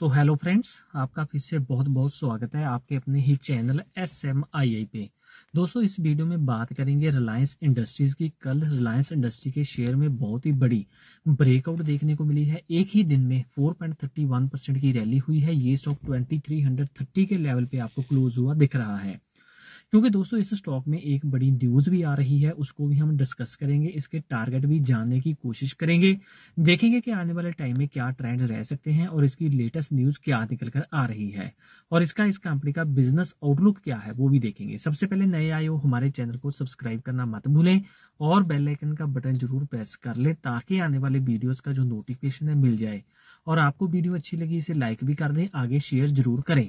तो hello friends आपका फिर से बहुत बहुत स्वागत है आपके अपने ही channel S M I I पे दोस्तों इस वीडियो में बात करेंगे रिलायंस इंडस्ट्रीज की कल रिलायंस इंडस्ट्री के शेयर में बहुत ही बड़ी ब्रेकआउट देखने को मिली है एक ही दिन में 4.31 परसेंट की रैली हुई है ये स्टॉक 2330 के लेवल पे आपको क्लोज हुआ दिख रहा है क्योंकि दोस्तों इस स्टॉक में एक बड़ी न्यूज भी आ रही है उसको भी हम डिस्कस करेंगे इसके टारगेट भी जानने की कोशिश करेंगे देखेंगे कि आने वाले टाइम में क्या ट्रेंड रह सकते हैं और इसकी लेटेस्ट न्यूज क्या निकल कर आ रही है और इसका इस कंपनी का बिजनेस आउटलुक क्या है वो भी देखेंगे सबसे पहले नए आए हो हमारे चैनल को सब्सक्राइब करना मत भूलें और बेलाइकन का बटन जरूर प्रेस कर लें ताकि आने वाले वीडियोज का जो नोटिफिकेशन है मिल जाए और आपको वीडियो अच्छी लगी इसे लाइक भी कर दें आगे शेयर जरूर करें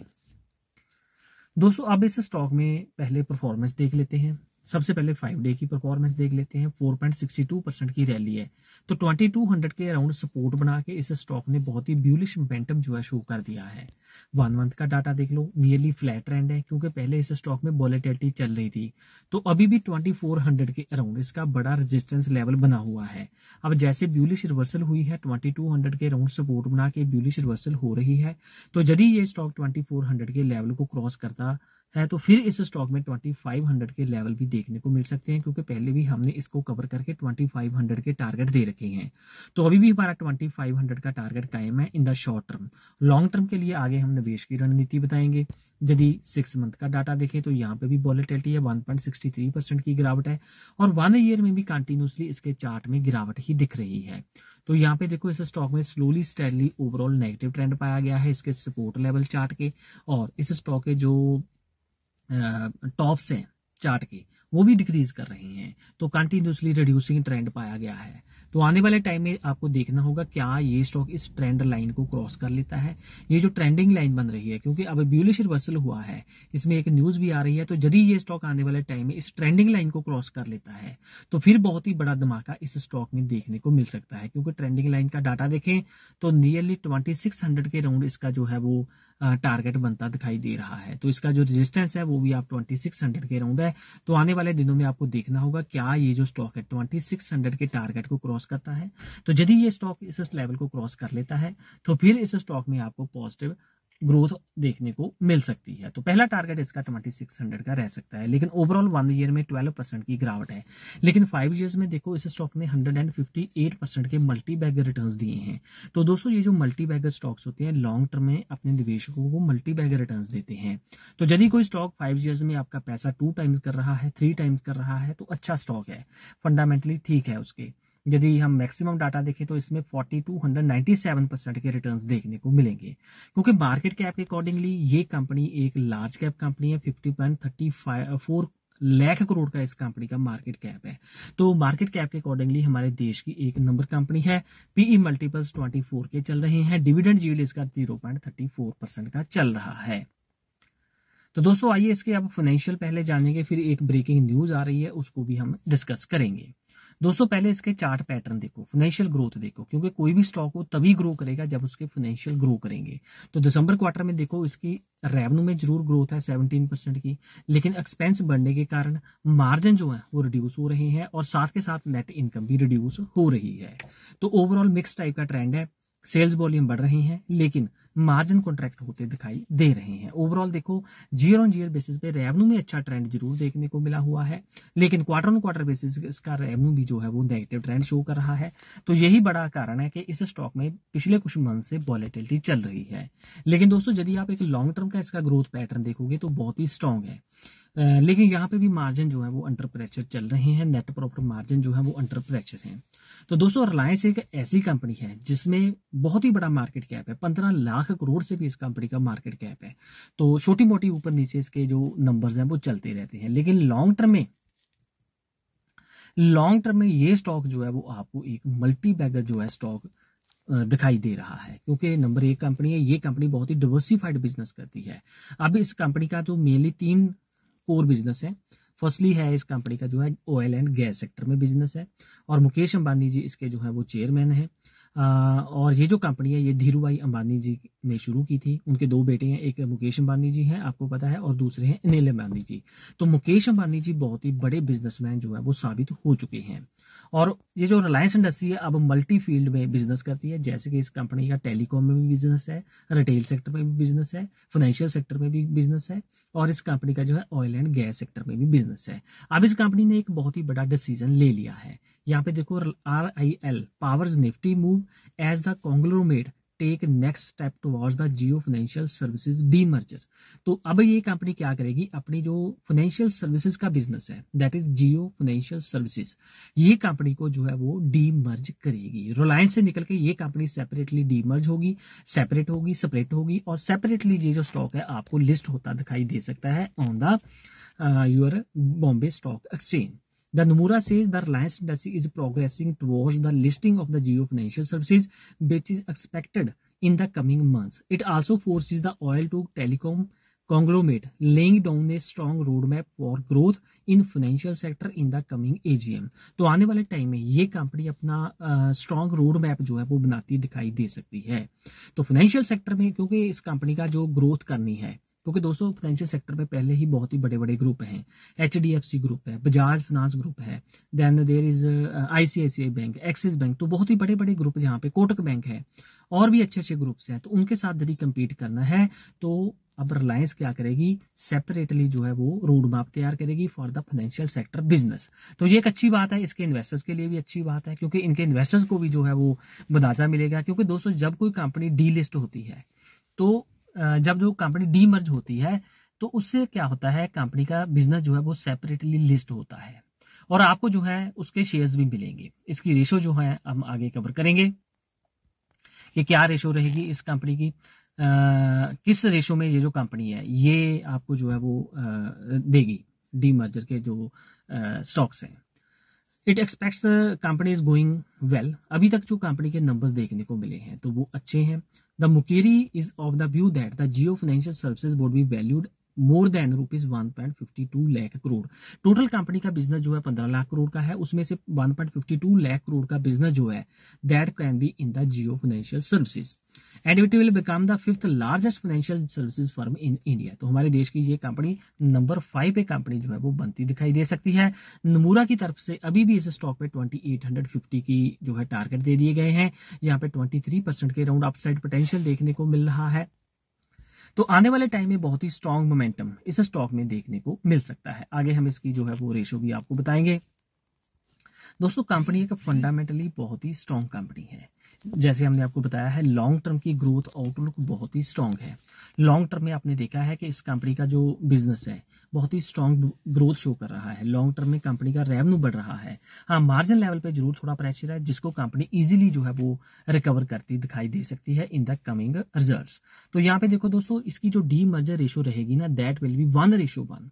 दोस्तों अब इस स्टॉक में पहले परफॉर्मेंस देख लेते हैं सबसे पहले फाइव डे की परफॉर्मेंस देख लेते हैं 4.62 परसेंट की रैली है तो 2200 के अराउंड सपोर्ट बना के इस स्टॉक ने बहुत ही ब्यूलिश मोमेंटम जो है शो कर दिया है वन मंथ का डाटा देख लो नियरली फ्लैट ट्रेंड है क्योंकि पहले इस स्टॉक में वॉलेटिलिटी चल रही थी तो अभी भी 2400 के अराउंड इसका बड़ा रजिस्टेंस लेवल बना हुआ है अब जैसे ब्यूलिश रिवर्सल हुई है 2200 के अराउंड सपोर्ट बना के ब्यूलिश रिवर्सल हो रही है तो यदि ये स्टॉक 2400 के लेवल को क्रॉस करता है तो फिर इस स्टॉक में 2500 के लेवल भी देखने को मिल सकते हैं क्योंकि पहले भी हमने इसको कवर करके 2500 के टारगेट दे रखे हैं तो अभी भी हमारा 2500 का टारगेट कायम है in the short term long term के लिए आगे हम निवेश की रणनीति बताएंगे यदि सिक्स मंथ का डाटा देखें तो यहाँ पे भी वॉलेटिलिटी है 1.63 परसेंट की गिरावट है और वन ईयर में भी कंटिन्यूसली इसके चार्ट में गिरावट ही दिख रही है तो यहाँ पे देखो इस स्टॉक में slowly steadily overall negative trend पाया गया है इसके सपोर्ट लेवल चार्ट के और इस स्टॉक के जो टॉप से चार्ट की वो भी डिक्रीज कर रहे हैं तो कंटिन्यूसली रिड्यूसिंग ट्रेंड पाया गया है तो आने वाले टाइम में आपको देखना होगा क्या ये स्टॉक इस ट्रेंड लाइन को क्रॉस कर लेता है ये जो ट्रेंडिंग लाइन बन रही है क्योंकि अब ब्यूलिश रिवर्सल हुआ है इसमें एक न्यूज भी आ रही है तो यदि ये स्टॉक आने वाले टाइम में इस ट्रेंडिंग लाइन को क्रॉस कर लेता है तो फिर बहुत ही बड़ा धमाका इस स्टॉक में देखने को मिल सकता है क्योंकि ट्रेंडिंग लाइन का डाटा देखें तो नियरली ट्वेंटी के राउंड इसका जो है वो टारगेट बनता दिखाई दे रहा है तो इसका जो रेजिस्टेंस है वो भी आप ट्वेंटी सिक्स हंड्रेड के राउंड है तो आने वाले दिनों में आपको देखना होगा क्या ये जो स्टॉक है ट्वेंटी सिक्स हंड्रेड के टारगेट को क्रॉस करता है तो यदि ये स्टॉक इस लेवल को क्रॉस कर लेता है तो फिर इस स्टॉक में आपको पॉजिटिव ग्रोथ देखने को मिल सकती है तो पहला टारगेट इसका ट्वेंटी सिक्स हंड्रेड का रह सकता है लेकिन ओवरऑल वन ईयर में ट्वेल्व परसेंट की गिरावट है लेकिन फाइव ईयर्स में देखो इस स्टॉक ने hundred and fifty eight percent के मल्टी बैगर रिटर्न दिए हैं तो दोस्तों ये जो मल्टी स्टॉक्स होते हैं लॉन्ग टर्म में अपने निवेशकों को मल्टी रिटर्न देते हैं तो यदि कोई स्टॉक फाइव ईयर्स में आपका पैसा टू टाइम्स कर रहा है थ्री टाइम्स कर रहा है तो अच्छा स्टॉक है फंडामेंटली ठीक है उसके यदि हम मैक्सिमम डाटा देखें तो इसमें 4297 परसेंट के रिटर्न्स देखने को मिलेंगे क्योंकि मार्केट कैप के अकॉर्डिंगली ये कंपनी एक लार्ज कैप कंपनी है fifty point thirty five four lakh crore का इस कंपनी का मार्केट कैप है तो मार्केट कैप के अकॉर्डिंगली हमारे देश की एक नंबर कंपनी है पीई मल्टीपल्स 24 के चल रहे हैं डिविडेंड जील्ड इसका 0.34 परसेंट का चल रहा है तो दोस्तों आइए इसके आप फाइनेंशियल पहले जानेंगे फिर एक ब्रेकिंग न्यूज आ रही है उसको भी हम डिस्कस करेंगे दोस्तों पहले इसके चार्ट पैटर्न देखो फाइनेंशियल ग्रोथ देखो क्योंकि कोई भी स्टॉक हो तभी ग्रो करेगा जब उसके फाइनेंशियल ग्रो करेंगे तो दिसंबर क्वार्टर में देखो इसकी रेवेन्यू में जरूर ग्रोथ है सेवनटीन परसेंट की लेकिन एक्सपेंस बढ़ने के कारण मार्जिन जो है वो रिड्यूस हो रहे हैं और साथ के साथ नेट इनकम भी रिड्यूस हो रही है तो ओवरऑल मिक्स टाइप का ट्रेंड है सेल्स वॉल्यूम बढ़ रहे हैं लेकिन मार्जिन कॉन्ट्रैक्ट होते दिखाई दे रहे हैं ओवरऑल देखो जीरो ऑन जीरो बेसिस पे रेवेन्यू में अच्छा ट्रेंड जरूर देखने को मिला हुआ है लेकिन क्वार्टर ऑन क्वार्टर बेसिस इसका रेवेन्यू भी जो है वो नेगेटिव ट्रेंड शो कर रहा है तो यही बड़ा कारण है कि इस स्टॉक में पिछले कुछ मंथ से वॉलेटिलिटी चल रही है लेकिन दोस्तों यदि आप एक लॉन्ग टर्म का इसका ग्रोथ पैटर्न देखोगे तो बहुत ही स्ट्रांग है लेकिन यहाँ पे भी मार्जिन जो है वो अंडर प्रेशर चल रहे हैं नेट प्रॉफिट मार्जिन जो है वो अंडर प्रेशर है तो दोस्तों रिलायंस एक ऐसी कंपनी है जिसमें बहुत ही बड़ा मार्केट कैप है पंद्रह लाख करोड़ से भी इस कंपनी का मार्केट कैप है तो छोटी मोटी ऊपर नीचे इसके जो नंबर्स हैं वो चलते रहते हैं लेकिन लॉन्ग टर्म में लॉन्ग टर्म में ये स्टॉक जो है वो आपको एक मल्टी बैगर जो है स्टॉक दिखाई दे रहा है क्योंकि नंबर एक कंपनी है ये कंपनी बहुत ही डिवर्सिफाइड बिजनेस करती है अब इस कंपनी का तो मेनली तीन कोर बिजनेस है फर्स्टली है इस कंपनी का जो है ऑयल एंड गैस सेक्टर में बिजनेस है और मुकेश अंबानी जी इसके जो है वो चेयरमैन है और ये जो कंपनी है ये धीरू भाई अंबानी जी ने शुरू की थी उनके दो बेटे हैं एक मुकेश अंबानी जी हैं आपको पता है और दूसरे हैं अनिल अंबानी जी तो मुकेश अंबानी जी बहुत ही बड़े बिजनेसमैन जो है वो साबित हो चुके हैं और ये जो रिलायंस इंडस्ट्री है अब मल्टी फील्ड में बिजनेस करती है जैसे कि इस कंपनी का टेलीकॉम में भी बिजनेस है रिटेल सेक्टर में भी बिजनेस है फाइनेंशियल सेक्टर में भी बिजनेस है और इस कंपनी का जो है ऑयल एंड गैस सेक्टर में भी बिजनेस है अब इस कंपनी ने एक बहुत ही बड़ा डिसीजन ले लिया है यहाँ पे देखो R I L power Nifty move as the conglomerate take next step towards the Jio financial services demerger तो अब ये कंपनी क्या करेगी अपनी जो फाइनेंशियल सर्विसेज का बिजनेस है that is Jio financial services ये कंपनी को जो है वो डी मर्ज करेगी रिलायंस से निकल के ये कंपनी सेपरेटली डी मर्ज होगी सेपरेट होगी सेपरेट होगी और सेपरेटली ये जो स्टॉक है आपको लिस्ट होता दिखाई दे सकता है on the your Bombay stock exchange The Nomura says the Reliance industry is progressing towards the listing of the Geo Financial Services, which is expected in the coming months. It also forces the oil to telecom conglomerate laying down a strong roadmap for growth in financial sector in the coming AGM. तो आने वाले time में ये company अपना strong road map जो है वो बनाती दिखाई दे सकती है तो फाइनेंशियल सेक्टर में क्योंकि इस कंपनी का जो ग्रोथ करनी है क्योंकि दोस्तों फाइनेंशियल सेक्टर में पहले ही बहुत ही बड़े बड़े ग्रुप हैं H D F C group है बजाज फाइनेंस ग्रुप है then there is I C I C I bank Axis bank तो बहुत ही बड़े बड़े ग्रुप यहाँ पे कोटक बैंक है और भी अच्छे अच्छे ग्रुप्स हैं तो उनके साथ यदि कम्पीट करना है तो अब रिलायंस क्या करेगी सेपरेटली जो है वो रोड मैप तैयार करेगी for the financial sector business तो ये एक अच्छी बात है इसके इन्वेस्टर्स के लिए भी अच्छी बात है क्योंकि इनके इन्वेस्टर्स को भी जो है वो बदाजा मिलेगा क्योंकि दोस्तों जब कोई कंपनी डी लिस्ट होती है तो जब जो कंपनी डी मर्ज होती है तो उससे क्या होता है कंपनी का बिजनेस जो है वो सेपरेटली लिस्ट होता है और आपको जो है उसके शेयर्स भी मिलेंगे इसकी रेशो जो है हम आगे कवर करेंगे कि क्या रेशो रहेगी इस कंपनी की आ, किस रेशो में ये जो कंपनी है ये आपको जो है वो आ, देगी डी मर्जर के जो स्टॉक्स हैं it expects company is going well अभी तक जो कंपनी के नंबर्स देखने को मिले हैं तो वो अच्छे हैं The Mukiri is of the view that the Geo Financial Services Board be valued more than rupees one point fifty two lakh crore total company का बिजनेस जो है पंद्रह लाख करोड़ का है उसमें से one point fifty two lakh crore का बिजनेस जो है that can be in the Jio financial services and will become the fifth largest financial services firm in India तो हमारे देश की ये कंपनी नंबर फाइव पे कंपनी जो है वो बनती दिखाई दे सकती है नमूरा की तरफ से अभी भी इस स्टॉक पे ट्वेंटी एट हंड्रेड फिफ्टी की जो है टारगेट दे दिए गए हैं यहाँ पे ट्वेंटी थ्री परसेंट के राउंड अपसाइड पोटेंशियल देखने को मिल रहा है तो आने वाले टाइम में बहुत ही स्ट्रांग मोमेंटम इस स्टॉक में देखने को मिल सकता है आगे हम इसकी जो है वो रेशो भी आपको बताएंगे दोस्तों कंपनी एक फंडामेंटली बहुत ही स्ट्रांग कंपनी है जैसे हमने आपको बताया है लॉन्ग टर्म की ग्रोथ आउटलुक बहुत ही स्ट्रांग है लॉन्ग टर्म में आपने देखा है कि इस कंपनी का जो बिजनेस है बहुत ही स्ट्रांग ग्रोथ शो कर रहा है लॉन्ग टर्म में कंपनी का रेवेन्यू बढ़ रहा है हाँ मार्जिन लेवल पे जरूर थोड़ा प्रेशर है जिसको कंपनी इजीली जो है वो रिकवर करती दिखाई दे सकती है इन द कमिंग रिजल्ट तो यहाँ पे देखो दोस्तों इसकी जो डी मर्जर रेशो रहेगी ना that will be one ratio one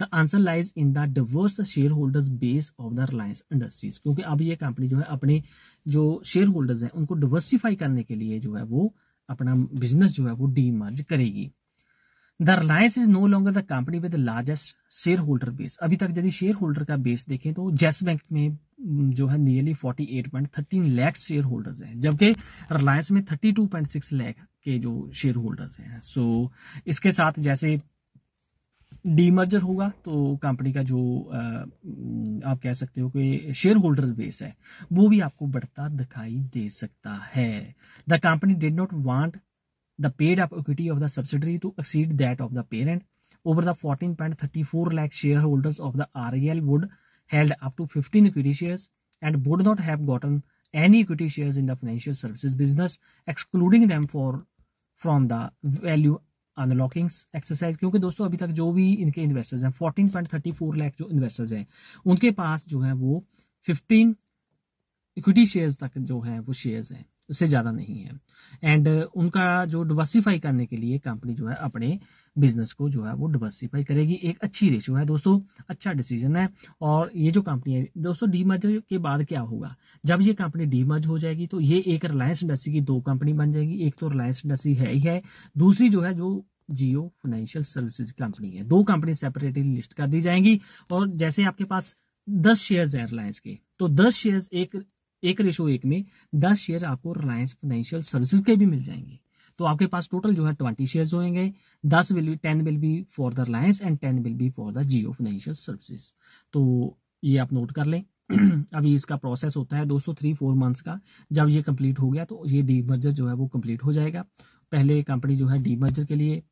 the answer lies in the diverse shareholders base of the Reliance industries क्योंकि अब ये कंपनी जो है अपने जो शेयर होल्डर्स हैं उनको डिवर्सिफाई करने के लिए जो है वो अपना बिजनेस जो है वो डीमर्ज करेगी the Reliance is no longer the company with largest shareholder base अभी तक यदि शेयर होल्डर का बेस देखें तो जेस बैंक में जो है nearly forty eight point thirteen lakh shareholders हैं जबकि रिलायंस में thirty two point six lakh के जो शेयर होल्डर्स हैं सो so, इसके साथ जैसे डीमर्जर होगा तो कंपनी का जो आप कह सकते हो कि शेयर होल्डर बेस है वो भी आपको बढ़ता दिखाई दे सकता है the company did not want the paid up equity of the subsidiary to exceed that of the parent over the fourteen point thirty four lakh shareholders of the R L would held up to fifteen equity share and would not have gotten any equity share in the financial service business excluding them for from the value unlocking exercise क्योंकि दोस्तों अभी तक जो भी इनके investors हैं fourteen point thirty four lakh जो investors हैं उनके पास जो है वो फिफ्टीन इक्विटी शेयर्स तक जो है वो शेयर्स हैं उससे ज़्यादा नहीं है एंड उनका जो डिवर्सिफाई करने के लिए कंपनी जो है अपने बिजनेस को जो है वो डिवर्सिफाई करेगी एक अच्छी रेशियो है दोस्तों अच्छा डिसीजन है और ये जो कंपनी है दोस्तों डीमर्ज के बाद क्या होगा जब ये कंपनी डीमर्ज हो जाएगी तो ये एक रिलायंस इंडस्ट्री की दो कंपनी बन जाएगी एक तो रिलायंस इंडस्ट्री है ही है दूसरी जो है जो जियो फाइनेंशियल सर्विसेज कंपनी है दो कंपनी सेपरेटली लिस्ट कर दी जाएंगी और जैसे आपके पास दस शेयर है रिलायंस के तो दस शेयर एक एक रेशो एक में दस शेयर आपको रिलायंस फाइनेंशियल सर्विसेज के भी मिल जाएंगे तो आपके पास टोटल जो है ट्वेंटी शेयर होंगे दस will be ten will be for the Reliance and ten will be for the Jio financial services तो ये आप नोट कर लें अभी इसका प्रोसेस होता है दोस्तों थ्री फोर मंथ्स का जब ये कंप्लीट हो गया तो ये डी मर्जर जो है वो कंप्लीट हो जाएगा पहले कंपनी जो है डी मर्जर के लिए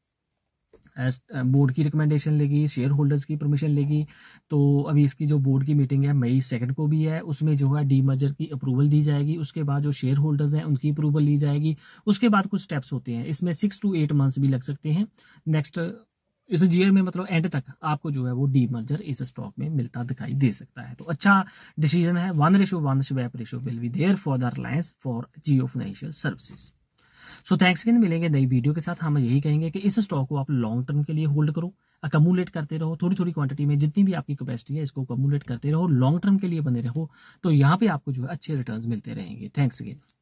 बोर्ड uh, की रिकमेंडेशन लेगी शेयर होल्डर्स की परमिशन लेगी तो अभी इसकी जो बोर्ड की मीटिंग है मई सेकंड को भी है उसमें जो है डी मर्जर की अप्रूवल दी जाएगी उसके बाद जो शेयर होल्डर्स हैं उनकी अप्रूवल ली जाएगी उसके बाद कुछ स्टेप्स होते हैं इसमें सिक्स टू एट मंथ्स भी लग सकते हैं नेक्स्ट uh, इस ईयर में मतलब एंड तक आपको जो है वो डी मर्जर इस स्टॉक में मिलता दिखाई दे सकता है तो अच्छा डिसीजन है one ratio one swap ratio will be there for the Reliance for Jio financial services so thanks again मिलेंगे नई वीडियो के साथ हम यही कहेंगे कि इस स्टॉक को आप लॉन्ग टर्म के लिए होल्ड करो अकमुलेट करते रहो थोड़ी थोड़ी क्वांटिटी में जितनी भी आपकी कैपेसिटी है इसको अकमुलेट करते रहो लॉन्ग टर्म के लिए बने रहो तो यहाँ पे आपको जो है अच्छे रिटर्न मिलते रहेंगे थैंक्स अगेन